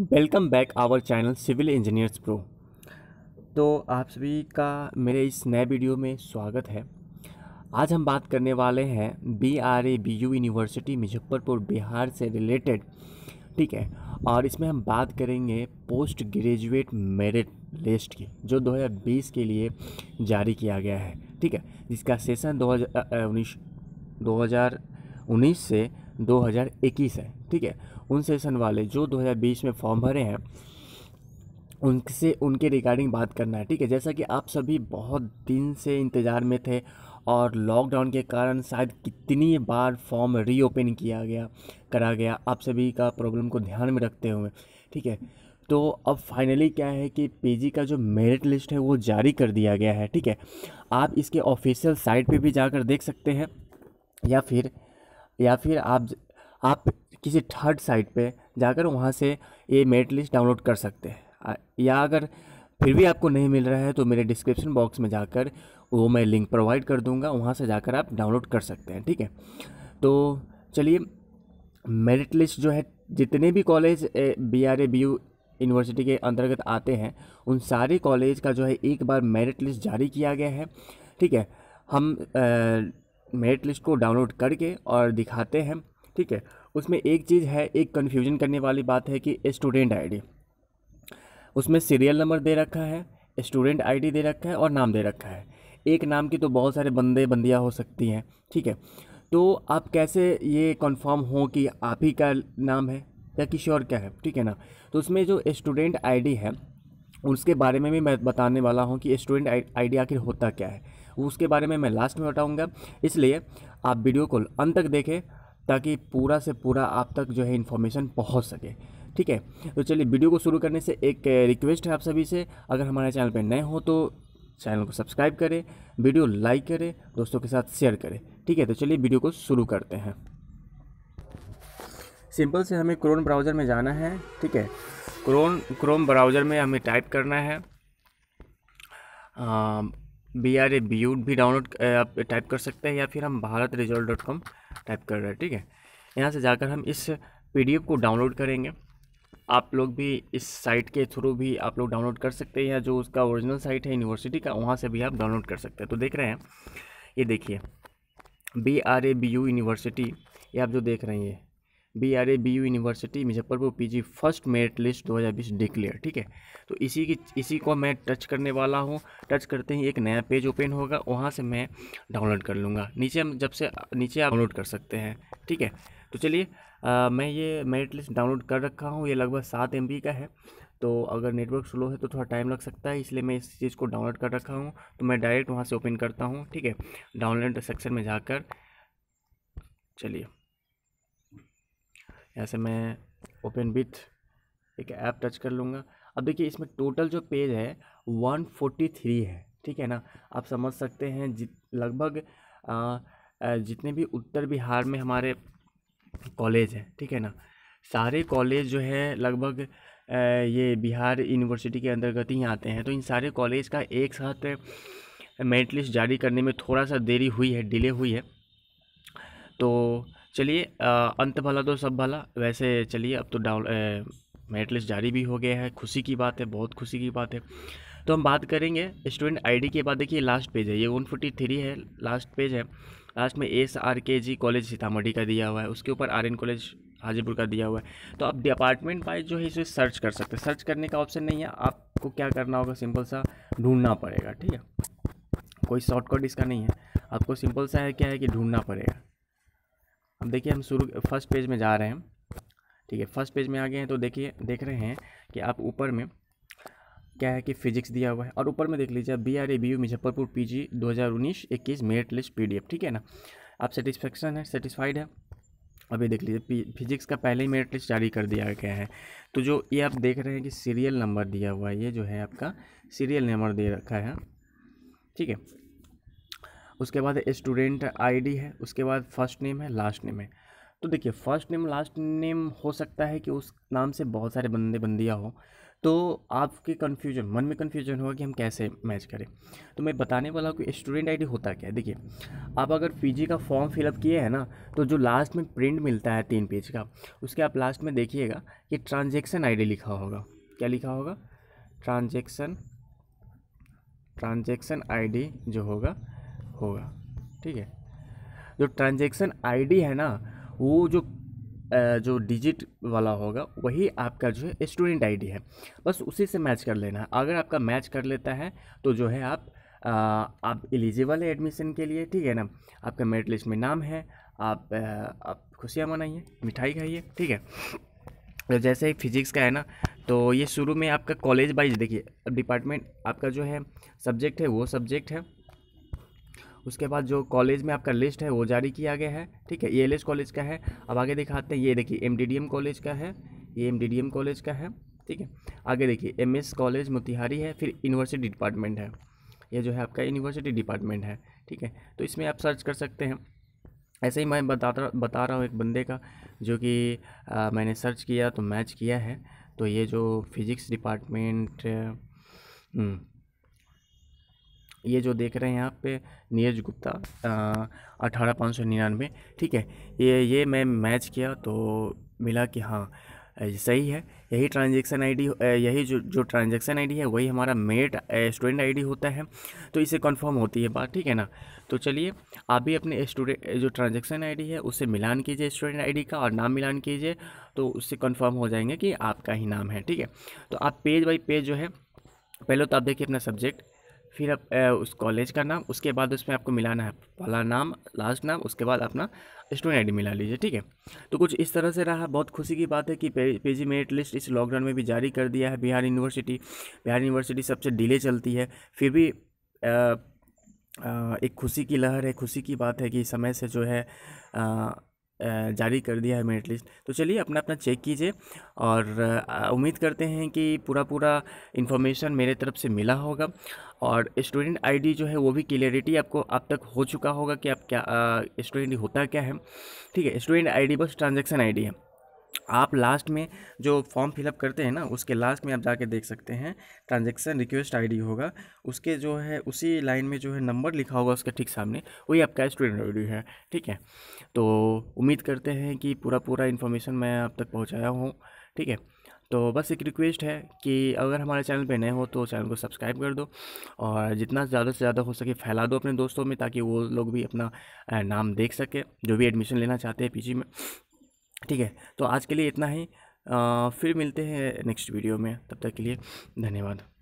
welcome back our channel civil engineers pro तो आप सभी का मेरे इस नए वीडियो में स्वागत है आज हम बात करने वाले हैं B R A B U university Muzaffarpur Bihar से रिलेटेड ठीक है और इसमें हम बात करेंगे पोस्ट ग्रेजुएट मेरिट लिस्ट की जो 2020 के लिए जारी किया गया है ठीक है जिसका सेशन दो हज़ार उन्नीस से 2021 है ठीक है उन सेशन वाले जो 2020 में फॉर्म भरे हैं उनसे उनके रिगार्डिंग बात करना है ठीक है जैसा कि आप सभी बहुत दिन से इंतज़ार में थे और लॉकडाउन के कारण शायद कितनी बार फॉर्म रीओपन किया गया करा गया आप सभी का प्रॉब्लम को ध्यान में रखते हुए ठीक है तो अब फाइनली क्या है कि पीजी का जो मेरिट लिस्ट है वो जारी कर दिया गया है ठीक है आप इसके ऑफिशियल साइट पे भी जाकर देख सकते हैं या फिर या फिर आप आप किसी थर्ड साइट पे जाकर वहाँ से ये मेरिट लिस्ट डाउनलोड कर सकते हैं या अगर फिर भी आपको नहीं मिल रहा है तो मेरे डिस्क्रिप्शन बॉक्स में जाकर वो मैं लिंक प्रोवाइड कर दूँगा वहाँ से जाकर आप डाउनलोड कर सकते हैं ठीक है तो चलिए मेरिट लिस्ट जो है जितने भी college B R A B U university के अंतर्गत आते हैं उन सारे कॉलेज का जो है एक बार मेरिट लिस्ट जारी किया गया है ठीक है हम मेरिट लिस्ट को डाउनलोड करके और दिखाते हैं ठीक है उसमें एक चीज़ है एक कन्फ्यूजन करने वाली बात है कि स्टूडेंट आईडी उसमें सीरियल नंबर दे रखा है स्टूडेंट आईडी दे रखा है और नाम दे रखा है एक नाम की तो बहुत सारे बंदे बंदियाँ हो सकती हैं ठीक है तो आप कैसे ये कन्फर्म हो कि आप ही का नाम है या किसी और क्या है ठीक है ना तो उसमें जो स्टूडेंट आईडी है उसके बारे में भी मैं बताने वाला हूँ कि स्टूडेंट आई आखिर होता क्या है उसके बारे में मैं लास्ट में बताऊँगा इसलिए आप वीडियो को अंत तक देखें ताकि पूरा से पूरा आप तक जो है इन्फॉर्मेशन पहुँच सके ठीक है तो चलिए वीडियो को शुरू करने से एक रिक्वेस्ट है आप सभी से अगर हमारे चैनल पर नए हो तो चैनल को सब्सक्राइब करें वीडियो लाइक करें दोस्तों के साथ शेयर करें ठीक है तो चलिए वीडियो को शुरू करते हैं सिंपल से हमें क्रोन ब्राउज़र में जाना है ठीक है क्रोन क्रोम ब्राउज़र में हमें टाइप करना है B R A B U भी डाउनलोड आप टाइप कर सकते हैं या फिर हम Bharat result dot com type कर रहा है ठीक है यहाँ से जाकर हम इस पी को डाउनलोड करेंगे आप लोग भी इस साइट के थ्रू भी आप लोग डाउनलोड कर सकते हैं या जो उसका ओरिजिनल साइट है यूनिवर्सिटी का वहाँ से भी आप डाउनलोड कर सकते हैं तो देख रहे हैं ये देखिए B R A B U university ये आप जो देख रहे हैं B R A B U university Muzaffarpur P G first merit list दो हज़ार बीस डिक्लेयर ठीक है तो इसी की इसी को मैं टच करने वाला हूँ टच करते ही एक नया पेज ओपन होगा वहाँ से मैं डाउनलोड कर लूँगा नीचे हम जब से नीचे आप डाउनलोड कर सकते हैं ठीक है तो चलिए मैं ये मेरिट लिस्ट डाउनलोड कर रखा हूँ ये लगभग सात एम का है तो अगर नेटवर्क स्लो है तो थोड़ा टाइम लग सकता है इसलिए मैं इस चीज़ को डाउनलोड कर रखा हूँ तो मैं डायरेक्ट वहाँ से ओपन करता हूँ ठीक है डाउनलोड सेक्शन में जाकर चलिए ऐसे मैं ओपन विथ एक ऐप टच कर लूँगा अब देखिए इसमें टोटल जो पेज है 143 है ठीक है ना आप समझ सकते हैं जित लगभग जितने भी उत्तर बिहार में हमारे कॉलेज हैं ठीक है ना सारे कॉलेज जो है लगभग ये बिहार यूनिवर्सिटी के अंतर्गत ही आते हैं तो इन सारे कॉलेज का एक साथ मेरिट लिस्ट जारी करने में थोड़ा सा देरी हुई है डिले हुई है तो चलिए अंत भला तो सब भला वैसे चलिए अब तो डाउन मेरिट लिस्ट जारी भी हो गया है खुशी की बात है बहुत खुशी की बात है तो हम बात करेंगे स्टूडेंट आईडी के बाद देखिए लास्ट पेज है ये वन फोर्टी थ्री है लास्ट पेज है लास्ट में S R K G college Sitamarhi का दिया हुआ है उसके ऊपर आर एन कॉलेज हाजीपुर का दिया हुआ है तो आप डिपार्टमेंट वाइज जो है इसे सर्च कर सकते हैं सर्च करने का ऑप्शन नहीं है आपको क्या करना होगा सिंपल सा ढूंढना पड़ेगा ठीक है कोई शॉर्टकट इसका नहीं है आपको सिंपल सा है क्या है कि ढूंढना पड़ेगा अब देखिए हम शुरू फर्स्ट पेज में जा रहे हैं ठीक है फर्स्ट पेज में आ गए हैं तो देखिए देख रहे हैं कि आप ऊपर में क्या है कि फिजिक्स दिया हुआ है और ऊपर में देख लीजिए B R A B U Muzaffarpur P G दो हज़ार उन्नीस इक्कीस merit list P D F ठीक है ना आप सेटिस्फेक्शन है सेटिस्फाइड है अभी देख लीजिए फिजिक्स का पहले ही मेरिट लिस्ट जारी कर दिया गया है तो जो ये आप देख रहे हैं कि सीरियल नंबर दिया हुआ है ये जो है आपका सीरियल नंबर दे रखा है ठीक है उसके बाद स्टूडेंट आईडी है उसके बाद फर्स्ट नेम है लास्ट नेम है तो देखिए फर्स्ट नेम लास्ट नेम हो सकता है कि उस नाम से बहुत सारे बंदे बंदियाँ हो तो आपके कन्फ्यूजन मन में कन्फ्यूजन होगा कि हम कैसे मैच करें तो मैं बताने वाला हूँ कि स्टूडेंट आईडी होता क्या है देखिए आप अगर पीजी का फॉर्म फिलअप किए हैं ना तो जो लास्ट में प्रिंट मिलता है तीन पेज का उसके आप लास्ट में देखिएगा कि ट्रांजेक्शन आईडी लिखा होगा क्या लिखा होगा ट्रांजेक्शन ट्रांजेक्शन आई जो होगा होगा ठीक है जो ट्रांजेक्शन आईडी है ना वो जो जो डिजिट वाला होगा वही आपका जो है स्टूडेंट आईडी है बस उसी से मैच कर लेना है अगर आपका मैच कर लेता है तो जो है आप आ, आप एलिजिबल है एडमिशन के लिए ठीक है ना आपका मेरिट लिस्ट में नाम है आप आ, आप खुशियाँ मनाइए मिठाई खाइए ठीक है तो जैसे ही फिजिक्स का है ना तो ये शुरू में आपका कॉलेज वाइज देखिए डिपार्टमेंट आपका जो है सब्जेक्ट है वो सब्जेक्ट है उसके बाद जो कॉलेज में आपका लिस्ट है वो जारी किया गया है ठीक है ये एल कॉलेज का है अब आगे दिखाते हैं ये देखिए एम कॉलेज का है ये एम कॉलेज का है ठीक है आगे देखिए एम कॉलेज मोतिहारी है फिर यूनिवर्सिटी डिपार्टमेंट है ये जो है आपका यूनिवर्सिटी डिपार्टमेंट है ठीक है तो इसमें आप सर्च कर सकते हैं ऐसे ही मैं बता बता रहा हूँ एक बंदे का जो कि मैंने सर्च किया तो मैच किया है तो ये जो फिज़िक्स डिपार्टमेंट हम्म, ये जो देख रहे हैं यहाँ पे नीरज गुप्ता अठारह पाँच सौ निन्यानवे ठीक है ये ये मैं मैच किया तो मिला कि हाँ सही है यही ट्रांजैक्शन आईडी यही जो जो ट्रांजैक्शन आईडी है वही हमारा मेट स्टूडेंट आईडी होता है तो इसे कंफर्म होती है बात ठीक है ना तो चलिए आप भी अपने स्टूडेंट जो ट्रांजैक्शन आईडी है उससे मिलान कीजिए स्टूडेंट आईडी का और नाम मिलान कीजिए तो उससे कंफर्म हो जाएंगे कि आपका ही नाम है ठीक है तो आप पेज बाई पेज जो है पहले तो आप देखिए अपना सब्जेक्ट फिर आप उस कॉलेज का नाम उसके बाद उसमें आपको मिलाना है पहला नाम लास्ट नाम उसके बाद अपना स्टूडेंट आई मिला लीजिए ठीक है तो कुछ इस तरह से रहा बहुत खुशी की बात है कि पे जी मेरिट लिस्ट इस लॉकडाउन में भी जारी कर दिया है बिहार यूनिवर्सिटी बिहार यूनिवर्सिटी सबसे डिले चलती है फिर भी आ, एक खुशी की लहर है खुशी की बात है कि समय से जो है जारी कर दिया है मेरिट लिस्ट तो चलिए अपना अपना चेक कीजिए और उम्मीद करते हैं कि पूरा पूरा इन्फॉर्मेशन मेरे तरफ से मिला होगा और स्टूडेंट आईडी जो है वो भी क्लियरिटी आपको अब तक हो चुका होगा कि आप क्या स्टूडेंट होता क्या है ठीक है स्टूडेंट आईडी बस ट्रांजैक्शन आईडी है आप लास्ट में जो फॉर्म फिलअप करते हैं ना उसके लास्ट में आप जाके देख सकते हैं ट्रांजैक्शन रिक्वेस्ट आईडी होगा उसके जो है उसी लाइन में जो है नंबर लिखा होगा उसके ठीक सामने वही आपका स्टूडेंट आईडी है ठीक है तो उम्मीद करते हैं कि पूरा पूरा इन्फॉर्मेशन मैं आप तक पहुँचाया हूँ ठीक है तो बस एक रिक्वेस्ट है कि अगर हमारे चैनल पर नए हो तो चैनल को सब्सक्राइब कर दो और जितना ज़्यादा से ज़्यादा हो सके फैला दो अपने दोस्तों में ताकि वो लोग भी अपना नाम देख सके जो भी एडमिशन लेना चाहते हैं पीजी में ठीक है तो आज के लिए इतना ही आ, फिर मिलते हैं नेक्स्ट वीडियो में तब तक के लिए धन्यवाद